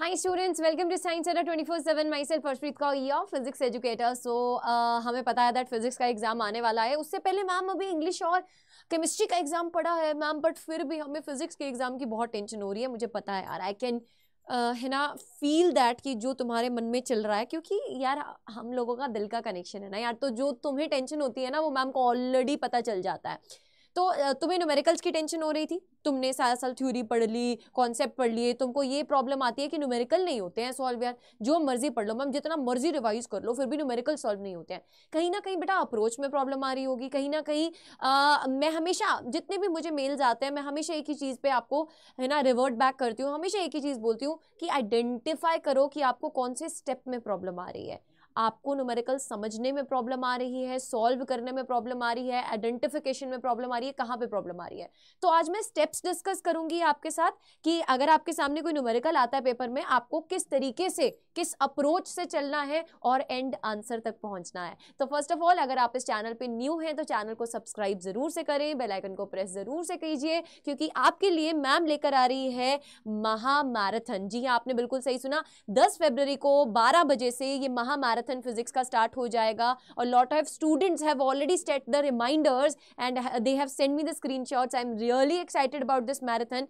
Hi students welcome to science Adda twenty four seven myself Arshpreet का of physics educator सो हमें पता है that physics का एग्जाम आने वाला है उससे पहले मैम अभी इंग्लिश और केमिस्ट्री का एग्जाम पढ़ा है मैम बट फिर भी हमें फिजिक्स के एग्जाम की बहुत टेंशन हो रही है मुझे पता है यार आई कैन uh, है ना फील दैट कि जो तुम्हारे मन में चल रहा है क्योंकि यार हम लोगों का दिल का कनेक्शन है ना यार तो जो तुम्हें टेंशन होती है ना वो मैम को ऑलरेडी पता चल जाता है तो तुम्हें न्यूमेरिकल्स की टेंशन हो रही थी तुमने सारा साल थ्योरी पढ़ ली कॉन्सेप्ट पढ़ लिए तुमको ये प्रॉब्लम आती है कि न्यूमेरिकल नहीं होते हैं सॉल्व यार जो मर्जी पढ़ लो मैम जितना मर्जी रिवाइज कर लो फिर भी न्यूमेरिकल सॉल्व नहीं होते हैं कहीं ना कहीं बेटा अप्रोच में प्रॉब्लम आ रही होगी कहीं ना कहीं आ, मैं हमेशा जितने भी मुझे मेल्स आते हैं मैं हमेशा एक ही चीज़ पर आपको है ना रिवर्ट बैक करती हूँ हमेशा एक ही चीज़ बोलती हूँ कि आइडेंटिफाई करो कि आपको कौन से स्टेप में प्रॉब्लम आ रही है आपको न्यूमेरिकल समझने में प्रॉब्लम आ रही है सॉल्व करने में प्रॉब्लम आ रही है आइडेंटिफिकेशन में प्रॉब्लम आ रही है कहाँ पे प्रॉब्लम आ रही है तो आज मैं स्टेप्स डिस्कस करूंगी आपके साथ कि अगर आपके सामने कोई न्यूमेरिकल आता है पेपर में आपको किस तरीके से किस अप्रोच से चलना है और एंड आंसर तक पहुंचना है तो फर्स्ट ऑफ ऑल अगर आप इस चैनल पर न्यू हैं तो चैनल को सब्सक्राइब जरूर से करें बेलाइकन को प्रेस जरूर से कीजिए क्योंकि आपके लिए मैम लेकर आ रही है महामैराथन जी हाँ आपने बिल्कुल सही सुना दस फेबर को बारह बजे से ये महामैराथन मैथ एंड फिजिक्स का स्टार्ट हो जाएगा और lot of students have already set the reminders and they have send me the screen I am really excited about this marathon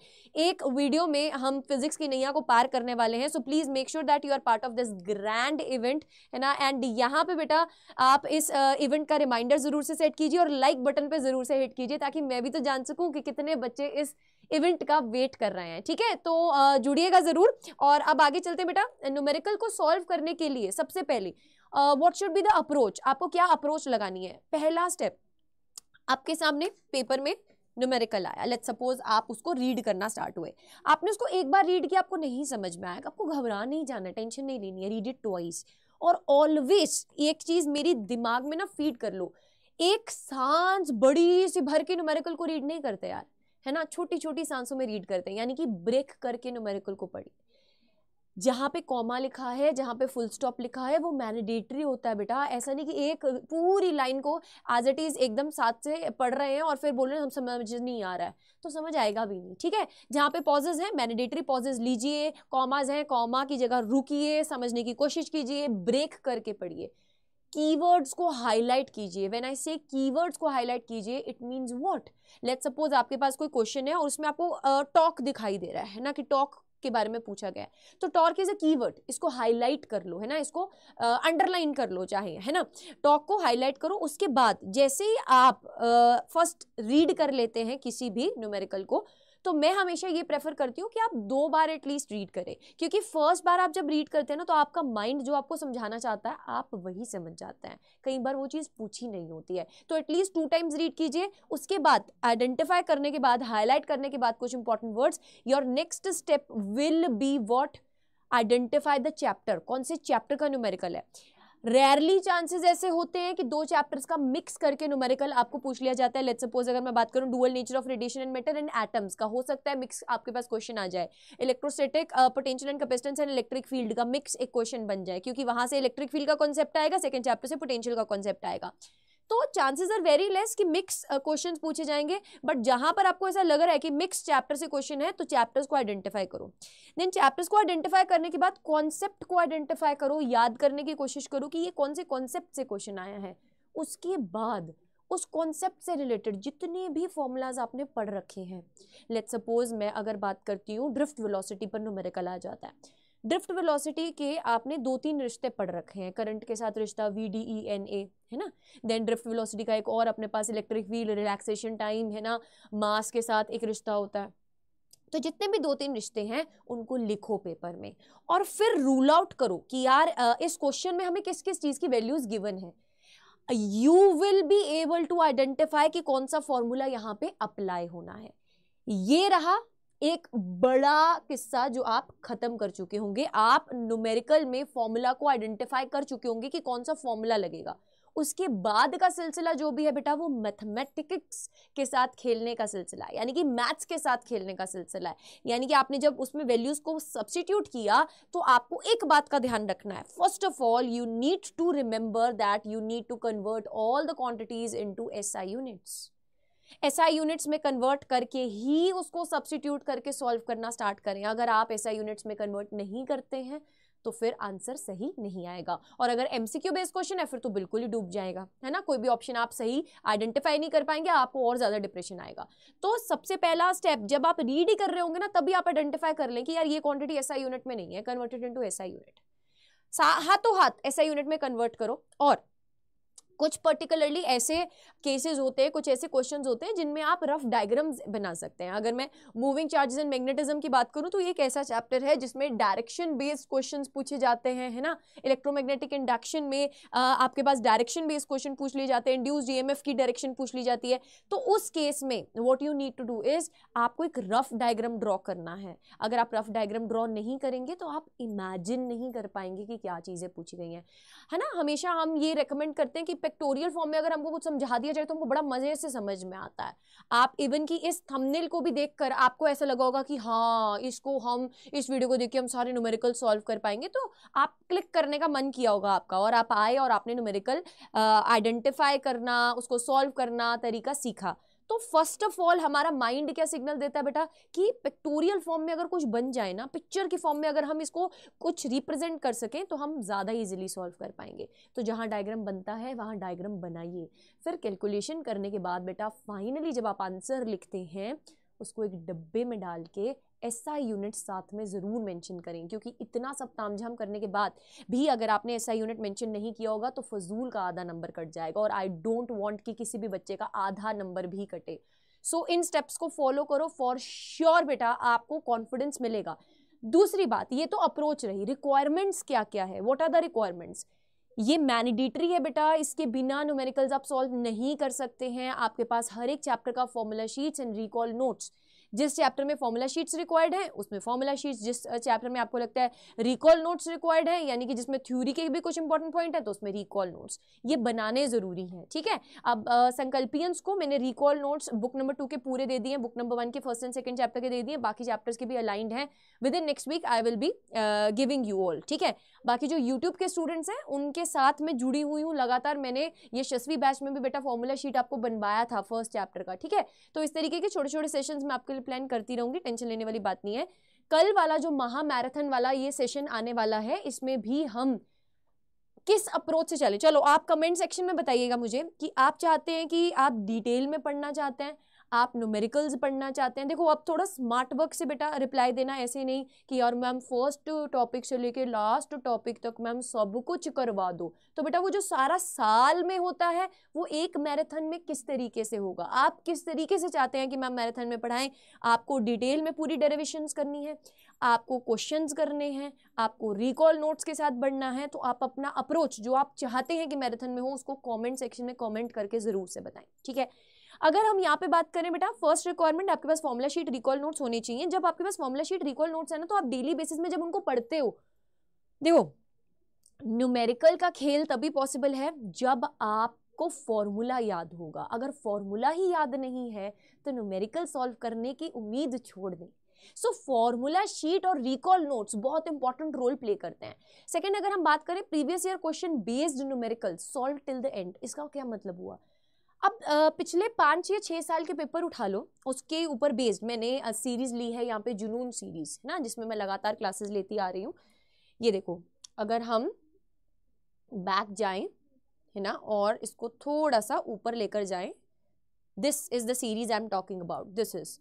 एक वीडियो में हम फिजिक्स की नैया को पार करने वाले हैं so please make sure that you are part of this grand event है ना एंड यहाँ पे बेटा आप इस इवेंट uh, का रिमाइंडर ज़रूर से सेट कीजिए और लाइक बटन पे ज़रूर से हिट कीजिए ताकि मैं भी तो जान सकूँ कि कितने बच्चे इस इवेंट का वेट कर रहे हैं ठीक है तो जुड़िएगा ज़रूर और अब आगे चलते हैं बेटा न्यूमेरिकल को सॉल्व करने के लिए सबसे पहले what should be the approach आपको क्या अप्रोच लगानी है पहला स्टेप आपके सामने पेपर में न्यूमेरिकल आया लेट सपोज आप उसको रीड करना स्टार्ट हुए आपने उसको एक बार रीड किया आपको नहीं समझ में आया आपको घबरा नहीं जाना टेंशन नहीं लेनी है रीड इट ट्वाइस और ऑलवेज एक चीज़ मेरी दिमाग में ना फीड कर लो एक सांस बड़ी सी भर के न्यूमेरिकल को रीड नहीं करते यार है ना छोटी छोटी सांसों में रीड करते हैं यानी कि ब्रेक करके न्यूमेरिकल को पढ़ी जहाँ पे कॉमा लिखा है जहाँ पे फुल स्टॉप लिखा है वो मैनेडेटरी होता है बेटा ऐसा नहीं कि एक पूरी लाइन को एज इट इज़ एकदम साथ से पढ़ रहे हैं और फिर बोल रहे हैं हम समझ नहीं आ रहा है तो समझ आएगा भी नहीं ठीक है जहाँ पे पॉजेज हैं मैनेडेटरी पॉजेज लीजिए कॉमाज हैं कॉमा की जगह रुकीये समझने की कोशिश कीजिए ब्रेक करके पढ़िए कीवर्ड्स को हाईलाइट कीजिए व्हेन आई से कीवर्ड्स को हाईलाइट कीजिए it means what let's suppose आपके पास कोई क्वेश्चन है और उसमें आपको टॉक uh, दिखाई दे रहा है ना कि टॉक के बारे में पूछा गया है तो टॉर्क इज अ कीवर्ड इसको हाईलाइट कर लो है ना इसको अंडरलाइन कर लो चाहे है ना टॉर्क को हाईलाइट करो उसके बाद जैसे ही आप फर्स्ट रीड कर लेते हैं किसी भी न्यूमेरिकल को तो मैं हमेशा ये प्रेफर करती हूँ कि आप दो बार एटलीस्ट रीड करें क्योंकि फर्स्ट बार आप जब रीड करते हैं ना तो आपका माइंड जो आपको समझाना चाहता है आप वही समझ जाते हैं कई बार वो चीज़ पूछी नहीं होती है तो एटलीस्ट टू टाइम्स रीड कीजिए उसके बाद आइडेंटिफाई करने के बाद हाईलाइट करने के बाद कुछ important words your next step will be what identify the chapter कौन से चैप्टर का न्यूमेरिकल है रेयरली चांसेस ऐसे होते हैं कि दो चैप्टर्स का मिक्स करके न्यूमेरिकल आपको पूछ लिया जाता है लेट सपोज अगर मैं बात करूं dual nature of radiation and matter and atoms का हो सकता है मिक्स आपके पास क्वेश्चन आ जाए electrostatic potential and capacitance and electric field का मिक्स एक क्वेश्चन बन जाए क्योंकि वहां से इलेक्ट्रिक फील्ड का कॉन्सेप्ट आएगा सेकंड चैप्टर से पोटेंशियल का कॉन्सेप्ट आएगा तो चांसेस आर वेरी लेस कि मिक्स क्वेश्चन पूछे जाएंगे बट जहां पर आपको ऐसा लग रहा है कि मिक्स चैप्टर से क्वेश्चन है तो चैप्टर्स को आइडेंटिफाई करो देन चैप्टर्स को आइडेंटिफाई करने के बाद कॉन्सेप्ट को आइडेंटिफाई करो याद करने की कोशिश करो कि ये कौन से कॉन्सेप्ट से क्वेश्चन आया है उसके बाद उस कॉन्सेप्ट से रिलेटेड जितने भी फॉर्मूलाज आपने पढ़ रखे हैं लेट सपोज मैं अगर बात करती हूँ ड्रिफ्ट वेलोसिटी पर न्यूमेरिकल आ जाता है ड्रिफ्ट वेलोसिटी के आपने दो तीन रिश्ते पढ़ रखे हैं करंट के साथ रिश्ता V D E N A है ना देन ड्रिफ्ट वेलोसिटी का एक और अपने पास इलेक्ट्रिक व्हील रिलैक्सेशन टाइम है ना मास के साथ एक रिश्ता होता है तो जितने भी दो तीन रिश्ते हैं उनको लिखो पेपर में और फिर रूल आउट करो कि यार इस क्वेश्चन में हमें किस किस चीज़ की वैल्यूज़ गिवन है you will be able to identify कि कौन सा फॉर्मूला यहाँ पे अप्लाई होना है ये रहा एक बड़ा किस्सा जो आप खत्म कर चुके होंगे आप न्यूमेरिकल में फॉर्मूला को आइडेंटिफाई कर चुके होंगे कि कौन सा फॉर्मूला लगेगा उसके बाद का सिलसिला जो भी है बेटा वो मैथमेटिक्स के साथ खेलने का सिलसिला है यानी कि मैथ्स के साथ खेलने का सिलसिला है यानी कि आपने जब उसमें वैल्यूज़ को सब्सिट्यूट किया तो आपको एक बात का ध्यान रखना है first of all you need to remember that you need to convert all the quantities into S I units S SI units में कन्वर्ट करके ही उसको सब्सिट्यूट करके सॉल्व करना स्टार्ट करें अगर आप एस SI यूनिट्स में कन्वर्ट नहीं करते हैं तो फिर आंसर सही नहीं आएगा और अगर एमसीक्यू बेस्ड क्वेश्चन है फिर तो बिल्कुल ही डूब जाएगा है ना कोई भी ऑप्शन आप सही आइडेंटिफाई नहीं कर पाएंगे आपको और ज़्यादा डिप्रेशन आएगा तो सबसे पहला स्टेप जब आप रीड ही कर रहे होंगे ना तभी आप आइडेंटिफाई कर लें कि यार ये क्वांटिटी ऐसा यूनिट में नहीं है कन्वर्टेड टू ऐसा यूनिट हाथों हाथ ऐसा यूनिट में कन्वर्ट करो और कुछ पर्टिकुलरली ऐसे केसेस होते हैं कुछ ऐसे क्वेश्चंस होते हैं जिनमें आप रफ डायग्राम्स बना सकते हैं अगर मैं मूविंग चार्जेस एंड मैग्नेटिज्म की बात करूं तो ये एक ऐसा चैप्टर है जिसमें डायरेक्शन बेस्ड क्वेश्चंस पूछे जाते हैं है ना इलेक्ट्रोमैग्नेटिक इंडक्शन में आ, आपके पास डायरेक्शन बेस्ड क्वेश्चन पूछ लिए जाते हैं इंड्यूस डी की डायरेक्शन पूछ ली जाती है तो उस केस में what you need to do is आपको एक रफ डायग्राम ड्रॉ करना है अगर आप रफ डायग्राम ड्रॉ नहीं करेंगे तो आप इमेजिन नहीं कर पाएंगे कि क्या चीज़ें पूछी गई हैं है ना हमेशा हम ये रिकमेंड करते हैं कि पिक्टोरियल फॉर्म में अगर हमको कुछ समझा दिया जाए तो हमको बड़ा मजे से समझ में आता है आप इवन की इस थंबनेल को भी देखकर आपको ऐसा लगा होगा कि हाँ इसको हम इस वीडियो को देख के हम सारे न्यूमेरिकल सॉल्व कर पाएंगे तो आप क्लिक करने का मन किया होगा आपका और आप आए और आपने न्यूमेरिकल आइडेंटिफाई करना उसको सॉल्व करना तरीका सीखा तो फर्स्ट ऑफ ऑल हमारा माइंड क्या सिग्नल देता है बेटा कि पिक्टोरियल फॉर्म में अगर कुछ बन जाए ना पिक्चर के फॉर्म में अगर हम इसको कुछ रिप्रेजेंट कर सकें तो हम ज़्यादा इजिली सॉल्व कर पाएंगे तो जहाँ डायग्राम बनता है वहाँ डायग्राम बनाइए फिर कैलकुलेशन करने के बाद बेटा फाइनली जब आप आंसर लिखते हैं उसको एक डब्बे में डाल के एस आई यूनिट साथ में ज़रूर मेंशन करें क्योंकि इतना सब तामझाम करने के बाद भी अगर आपने एस आई यूनिट मेंशन नहीं किया होगा तो फजूल का आधा नंबर कट जाएगा और आई डोंट वांट कि किसी भी बच्चे का आधा नंबर भी कटे सो इन स्टेप्स को फॉलो करो फॉर श्योर बेटा आपको कॉन्फिडेंस मिलेगा दूसरी बात ये तो अप्रोच रही रिक्वायरमेंट्स क्या क्या है वॉट आर द रिक्वायरमेंट्स ये मैनिडेटरी है बेटा इसके बिना न्यूमेरिकल्स आप सॉल्व नहीं कर सकते हैं आपके पास हर एक चैप्टर का formula sheets and recall notes जिस चैप्टर में फॉर्मूला शीट्स रिक्वायर्ड है उसमें फॉर्मूला शीट्स जिस चैप्टर में आपको लगता है रिकॉल नोट्स रिक्वायर्ड है यानी कि जिसमें थ्योरी के भी कुछ इंपॉर्टेंट पॉइंट है तो उसमें रिकॉल नोट्स ये बनाने ज़रूरी हैं ठीक है अब संकल्पियंस को मैंने recall notes book number two के पूरे दे दिए बुक नंबर वन के फर्स्ट एंड सेकंड चैप्टर के दे दिए बाकी चैप्टर्स के भी अलाइंड हैं within next week I will be giving you all ठीक है बाकी जो यूट्यूब के स्टूडेंट्स हैं उनके साथ में जुड़ी हुई हूँ लगातार मैंने ये यशस्वी बैच में भी बेटा फॉर्मूला शीट आपको बनवाया था फर्स्ट चैप्टर का ठीक है तो इस तरीके के छोटे छोटे सेशंस में आपके डेली प्लान करती रहूंगी टेंशन लेने वाली बात नहीं है कल वाला जो महा मैराथन वाला ये सेशन आने वाला है इसमें भी हम किस अप्रोच से चले चलो आप कमेंट सेक्शन में बताइएगा मुझे कि आप चाहते हैं कि आप डिटेल में पढ़ना चाहते हैं आप न्यूमेरिकल्स पढ़ना चाहते हैं देखो अब थोड़ा स्मार्ट वर्क से बेटा रिप्लाई देना ऐसे नहीं कि यार मैम फर्स्ट टॉपिक से लेके लास्ट टॉपिक तक मैम सब कुछ करवा दो तो बेटा वो जो सारा साल में होता है वो एक मैराथन में किस तरीके से होगा आप किस तरीके से चाहते हैं कि मैम मैराथन में पढ़ाएं आपको डिटेल में पूरी डेरिवेशन करनी है आपको क्वेश्चंस करने हैं आपको रिकॉल नोट्स के साथ बढ़ना है तो आप अपना अप्रोच जो आप चाहते हैं कि मैराथन में हो उसको कमेंट सेक्शन में कमेंट करके ज़रूर से बताएं ठीक है अगर हम यहाँ पे बात करें बेटा फर्स्ट रिक्वायरमेंट आपके पास फॉर्मुला शीट रिकॉल नोट्स होने चाहिए जब आपके पास फॉर्मुला शीट रिकॉल नोट्स है ना तो आप डेली बेसिस में जब उनको पढ़ते हो देखो न्यूमेरिकल का खेल तभी पॉसिबल है जब आप आपको फॉर्मूला याद होगा अगर फॉर्मूला ही याद नहीं है तो न्यूमेरिकल सॉल्व करने की उम्मीद छोड़ दें सो फॉर्मूला शीट और रिकॉल नोट्स बहुत इंपॉर्टेंट रोल प्ले करते हैं सेकेंड अगर हम बात करें previous year question based numerical solve till the end इसका क्या मतलब हुआ अब पिछले पाँच या छः साल के पेपर उठा लो उसके ऊपर बेस्ड मैंने सीरीज़ ली है यहाँ पे जुनून सीरीज़ है ना जिसमें मैं लगातार क्लासेस लेती आ रही हूँ ये देखो अगर हम बैक जाएं है ना और इसको थोड़ा सा ऊपर लेकर जाएं this is the series I am talking about this is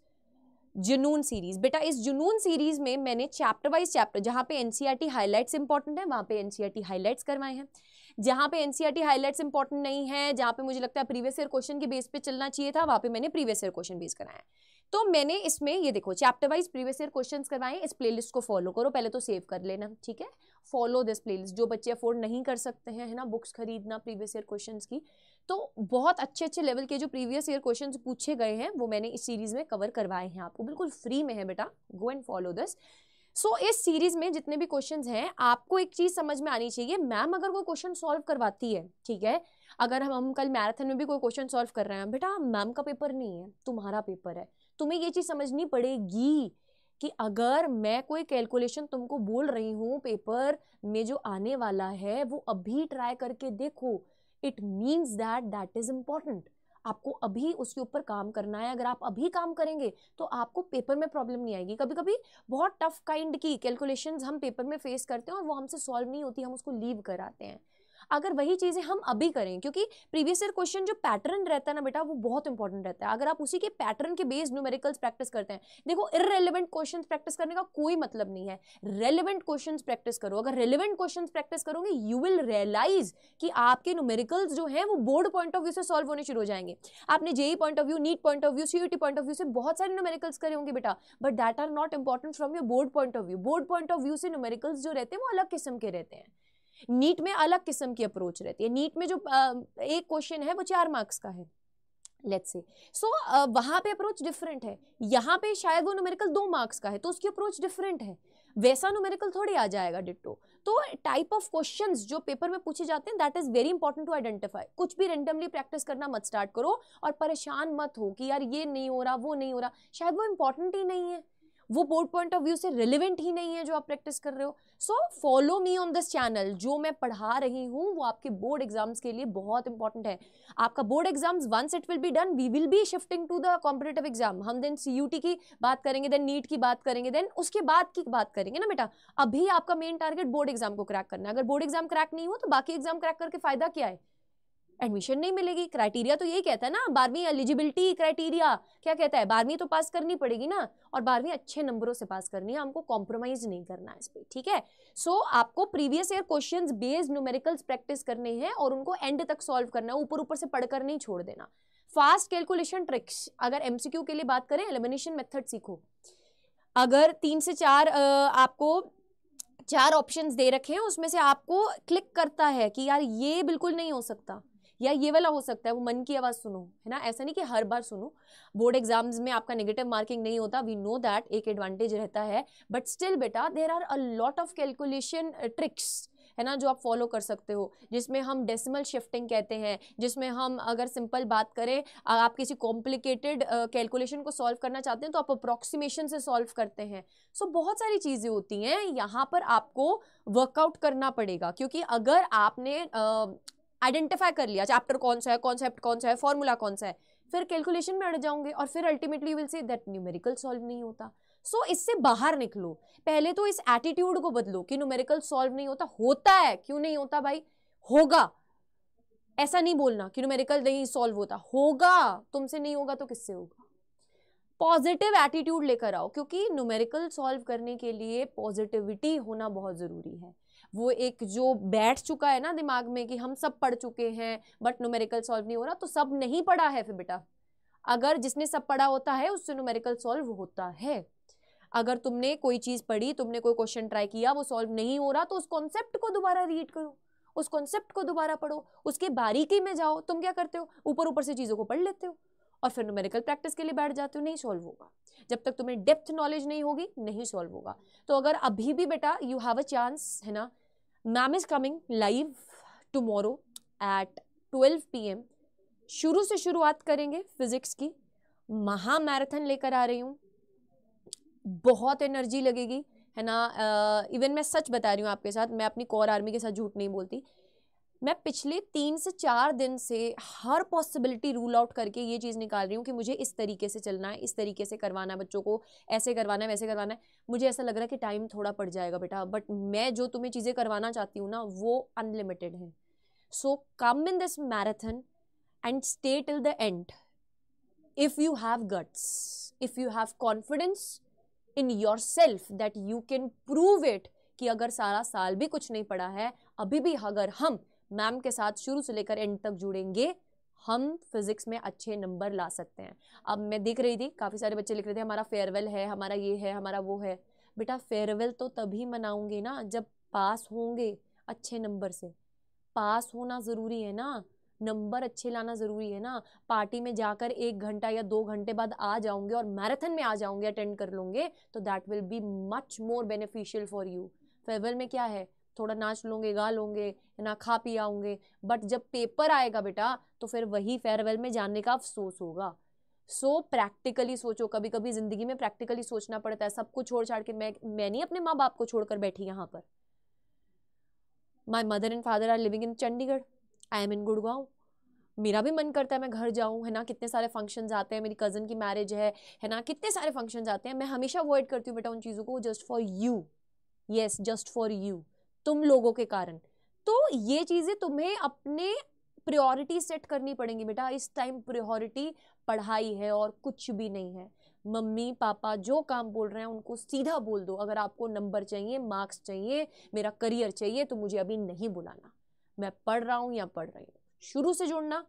Junoon series बेटा इस जुनून सीरीज़ में मैंने चैप्टर वाइज चैप्टर जहाँ पे एन हाईलाइट्स इंपॉर्टेंट है वहाँ पे एन हाईलाइट्स e करवाए हैं जहां पे एनसीईआरटी हाईलाइट्स इंपॉर्टेंट नहीं है जहां पे मुझे लगता है प्रीवियस ईयर क्वेश्चन के बेस पे चलना चाहिए था वहाँ पे मैंने प्रीवियस ईयर क्वेश्चन बेस कराया तो मैंने इसमें ये देखो chapter wise previous year question करवाए इस प्ले को फॉलो करो पहले तो सेव कर लेना ठीक है फॉलो दिस प्ले जो बच्चे अफोर्ड नहीं कर सकते हैं है ना बुक्स खरीदना प्रीवियस ईयर क्वेश्चन की तो बहुत अच्छे अच्छे लेवल के जो प्रीवियस ईयर क्वेश्चन पूछे गए हैं वो मैंने इस सीरीज़ में कवर करवाए हैं आपको बिल्कुल फ्री में है बेटा go and follow this so so, इस सीरीज में जितने भी क्वेश्चन हैं आपको एक चीज समझ में आनी चाहिए मैम अगर कोई क्वेश्चन सॉल्व करवाती है ठीक है अगर हम हम कल मैराथन में भी कोई क्वेश्चन सॉल्व कर रहे हैं बेटा मैम का पेपर नहीं है तुम्हारा पेपर है तुम्हें ये चीज़ समझनी पड़ेगी कि अगर मैं कोई कैलकुलेशन तुमको बोल रही हूँ पेपर में जो आने वाला है वो अभी ट्राई करके देखो it means that that is important आपको अभी उसके ऊपर काम करना है अगर आप अभी काम करेंगे तो आपको पेपर में प्रॉब्लम नहीं आएगी कभी कभी बहुत टफ काइंड की कैलकुलेशंस हम पेपर में फेस करते हैं और वो हमसे सॉल्व नहीं होती हम उसको लीव कराते हैं अगर वही चीज़ें हम अभी करें क्योंकि प्रीवियस ईयर क्वेश्चन जो पैटर्न रहता है ना बेटा वो बहुत इंपॉर्टेंट रहता है अगर आप उसी के पैटर्न के बेस न्यूमेरिकल्स प्रैक्टिस करते हैं देखो इरेलीवेंट क्वेश्चन प्रैक्टिस करने का कोई मतलब नहीं है रेलिवेंट क्वेश्चन प्रैक्टिस करो अगर रेलिवेंट क्वेश्चन प्रैक्टिस करोगे यू विल रियलाइज कि आपके न्यूमेरिकल्स जो है वो बोर्ड पॉइंट ऑफ व्यू से सॉल्व होने शुरू हो जाएंगे आपने JEE point of view NEET point of view C point of view से बहुत सारे न्यूमेरिकल्स करे होंगे बेटा but that are not important from your board point of view board point of view से न्यूमेरिकल्स जो रहते हैं वो अलग किस्म के रहते हैं नीट में अलग किस्म की अप्रोच रहती है नीट में जो एक क्वेश्चन है वो चार मार्क्स का है लेट्स से सो वहाँ पे अप्रोच डिफरेंट है यहाँ पे शायद वो न्यूमेरिकल दो मार्क्स का है तो उसकी अप्रोच डिफरेंट है वैसा न्यूमेरिकल थोड़ी आ जाएगा डिट्टो तो टाइप ऑफ क्वेश्चंस जो पेपर में पूछे जाते हैं that is very important to identify कुछ भी रेंडमली प्रैक्टिस करना मत स्टार्ट करो और परेशान मत हो कि यार ये नहीं हो रहा वो नहीं हो रहा शायद वो इंपॉर्टेंट ही नहीं है वो बोर्ड पॉइंट ऑफ व्यू से रिलेवेंट ही नहीं है जो आप प्रैक्टिस कर रहे हो so follow me on this channel जो मैं पढ़ा रही हूँ वो आपके बोर्ड एग्जाम्स के लिए बहुत इंपॉर्टेंट है आपका board exams once it will be done we will be shifting to the competitive exam हम देन सी की बात करेंगे देन नीट की बात करेंगे देन उसके बाद की बात करेंगे ना बेटा अभी आपका मेन टारगेट बोर्ड एग्जाम को क्रैक करना है अगर बोर्ड एग्जाम क्रैक नहीं हो तो बाकी एग्जाम क्रैक करके फायदा क्या है एडमिशन नहीं मिलेगी क्राइटेरिया तो यही कहता है ना बारहवीं एलिजिबिलिटी क्राइटेरिया क्या कहता है बारहवीं तो पास करनी पड़ेगी ना और बारहवीं अच्छे नंबरों से पास करनी है हमको कॉम्प्रोमाइज नहीं करना है इस पर ठीक है सो so, आपको previous year question based numericals practice करने हैं और उनको एंड तक सॉल्व करना है ऊपर ऊपर से पढ़कर नहीं छोड़ देना फास्ट कैलकुलेशन ट्रिक्स अगर एमसीक्यू के लिए बात करें एलिमिनेशन मेथड सीखो अगर तीन से चार आपको चार ऑप्शंस दे रखे हैं उसमें से आपको क्लिक करता है कि यार ये बिल्कुल नहीं हो सकता या ये वाला हो सकता है वो मन की आवाज़ सुनो है ना ऐसा नहीं कि हर बार सुनो बोर्ड एग्जाम्स में आपका नेगेटिव मार्किंग नहीं होता वी नो दैट एक एडवांटेज रहता है बट स्टिल बेटा there are a lot of calculation tricks है ना जो आप फॉलो कर सकते हो जिसमें हम डेसिमल शिफ्टिंग कहते हैं जिसमें हम अगर सिंपल बात करें आप किसी कॉम्प्लिकेटेड कैलकुलेशन uh, को सॉल्व करना चाहते हैं तो आप अप्रोक्सीमेशन से सॉल्व करते हैं सो so, बहुत सारी चीज़ें होती हैं यहाँ पर आपको वर्कआउट करना पड़ेगा क्योंकि अगर आपने uh, आइडेंटिफाई कर लिया चैप्टर कौन सा है कॉन्सेप्ट कौन सा है फॉर्मूला कौन सा है फिर कैलकुलेशन में अड़ जाऊंगे और फिर अल्टीमेटली विल से दैट न्यूमेरिकल सॉल्व नहीं होता सो so, इससे बाहर निकलो पहले तो इस एटीट्यूड को बदलो कि न्यूमेरिकल सॉल्व नहीं होता होता है क्यों नहीं होता भाई होगा ऐसा नहीं बोलना कि न्यूमेरिकल नहीं सॉल्व होता होगा तुमसे नहीं होगा तो किससे होगा पॉजिटिव एटीट्यूड लेकर आओ क्योंकि न्यूमेरिकल सॉल्व करने के लिए पॉजिटिविटी होना बहुत ज़रूरी है वो एक जो बैठ चुका है ना दिमाग में कि हम सब पढ़ चुके हैं बट नोमेरिकल सॉल्व नहीं हो रहा तो सब नहीं पढ़ा है फिर बेटा अगर जिसने सब पढ़ा होता है उससे नोमेरिकल सॉल्व होता है अगर तुमने कोई चीज़ पढ़ी तुमने कोई क्वेश्चन ट्राई किया वो सॉल्व नहीं हो रहा तो उस कॉन्सेप्ट को दोबारा रीड करो उस कॉन्सेप्ट को दोबारा पढ़ो उसके बारीकी में जाओ तुम क्या करते हो ऊपर ऊपर से चीज़ों को पढ़ लेते हो और फिर न्यूमेरिकल प्रैक्टिस के लिए बैठ जाते हो नहीं सॉल्व होगा जब तक तुम्हें डेप्थ नॉलेज नहीं होगी नहीं सॉल्व होगा तो अगर अभी भी बेटा यू हैव अ चांस है ना ma'am is coming live tomorrow at twelve P शुरू से शुरुआत करेंगे फिजिक्स की महा मैराथन लेकर आ रही हूँ बहुत एनर्जी लगेगी है ना इवन मैं सच बता रही हूँ आपके साथ मैं अपनी कौर आर्मी के साथ झूठ नहीं बोलती मैं पिछले तीन से चार दिन से हर पॉसिबिलिटी रूल आउट करके ये चीज़ निकाल रही हूँ कि मुझे इस तरीके से चलना है इस तरीके से करवाना है बच्चों को ऐसे करवाना है वैसे करवाना है मुझे ऐसा लग रहा है कि टाइम थोड़ा पड़ जाएगा बेटा बट मैं जो तुम्हें चीज़ें करवाना चाहती हूँ ना वो अनलिमिटेड है so come in this marathon and stay till the end if you have guts if you have confidence in yourself that you can prove it कि अगर सारा साल भी कुछ नहीं पड़ा है अभी भी अगर हम मैम के साथ शुरू से लेकर एंड तक जुड़ेंगे हम फिज़िक्स में अच्छे नंबर ला सकते हैं अब मैं देख रही थी काफ़ी सारे बच्चे लिख रहे थे हमारा फेयरवेल है हमारा ये है हमारा वो है बेटा फेयरवेल तो तभी मनाऊंगे ना जब पास होंगे अच्छे नंबर से पास होना ज़रूरी है ना नंबर अच्छे लाना ज़रूरी है ना पार्टी में जाकर एक घंटा या दो घंटे बाद आ जाऊँगे और मैराथन में आ जाऊँगे अटेंड कर लोगे तो that will be much more beneficial for you farewell में क्या है थोड़ा नाच लूँगे गा लूँगे है ना खा पी आऊँगे बट जब पेपर आएगा बेटा तो फिर वही फेयरवेल में जाने का अफसोस होगा सो so, प्रैक्टिकली सोचो कभी कभी ज़िंदगी में प्रैक्टिकली सोचना पड़ता है सबको छोड़ छाड़ के मैं मैं नहीं अपने माँ बाप को छोड़कर बैठी यहाँ पर my mother and father are living in Chandigarh I am in Gurgaon मेरा भी मन करता है मैं घर जाऊँ है ना कितने सारे फंक्शन आते हैं मेरी कज़न की मैरिज है है ना कितने सारे फंक्शन आते हैं मैं हमेशा अवॉइड करती हूँ बेटा उन चीज़ों को just for you yes just for you तुम लोगों के कारण तो ये चीज़ें तुम्हें अपने प्रायोरिटी सेट करनी पड़ेंगी बेटा इस टाइम प्रायोरिटी पढ़ाई है और कुछ भी नहीं है मम्मी पापा जो काम बोल रहे हैं उनको सीधा बोल दो अगर आपको नंबर चाहिए मार्क्स चाहिए मेरा करियर चाहिए तो मुझे अभी नहीं बुलाना मैं पढ़ रहा हूँ या पढ़ रही हूँ शुरू से जुड़ना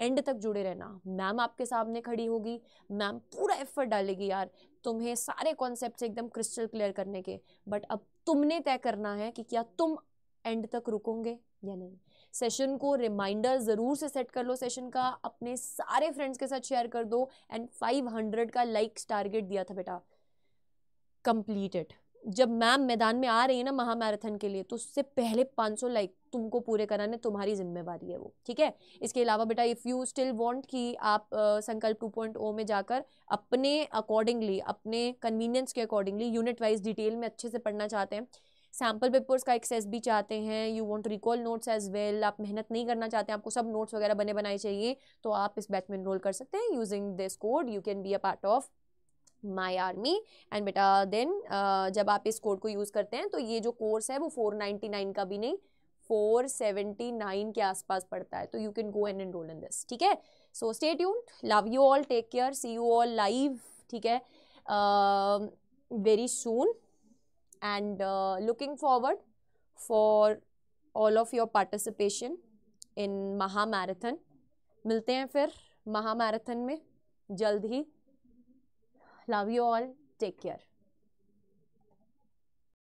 एंड तक जुड़े रहना मैम आपके सामने खड़ी होगी मैम पूरा एफर्ट डालेगी यार तुम्हें सारे कॉन्सेप्ट एकदम क्रिस्टल क्लियर करने के बट अब तुमने तय करना है कि क्या तुम एंड तक रुकोगे या नहीं सेशन को रिमाइंडर ज़रूर से सेट कर लो सेशन का अपने सारे फ्रेंड्स के साथ शेयर कर दो एंड 500 का लाइक्स टारगेट दिया था बेटा कंप्लीट इट जब मैम मैदान में आ रही है ना महामैराथन के लिए तो उससे पहले 500 लाइक तुमको पूरे कराने तुम्हारी जिम्मेवारी है वो ठीक है इसके अलावा बेटा इफ़ यू स्टिल वांट कि आप आ, संकल्प ओ में जाकर अपने अकॉर्डिंगली अपने कन्वीनियंस के अकॉर्डिंगली यूनिट वाइज डिटेल में अच्छे से पढ़ना चाहते हैं सैम्पल पेपर्स का एक्सेस भी चाहते हैं you want recall notes as well आप मेहनत नहीं करना चाहते हैं आपको सब नोट्स वगैरह बने बनाए चाहिए तो आप इस बैच में इनरोल कर सकते हैं using this code you can be a part of my army and बेटा देन uh, जब आप इस कोड को यूज़ करते हैं तो ये जो कोर्स है वो 499 का भी नहीं 479 के आसपास पड़ता है तो you can go and enrol in this ठीक है so stay tuned love you all take care see you all live ठीक है very soon and looking forward for all of your participation in महा मैराथन मिलते हैं फिर महा marathon में जल्द ही Love you all. Take care.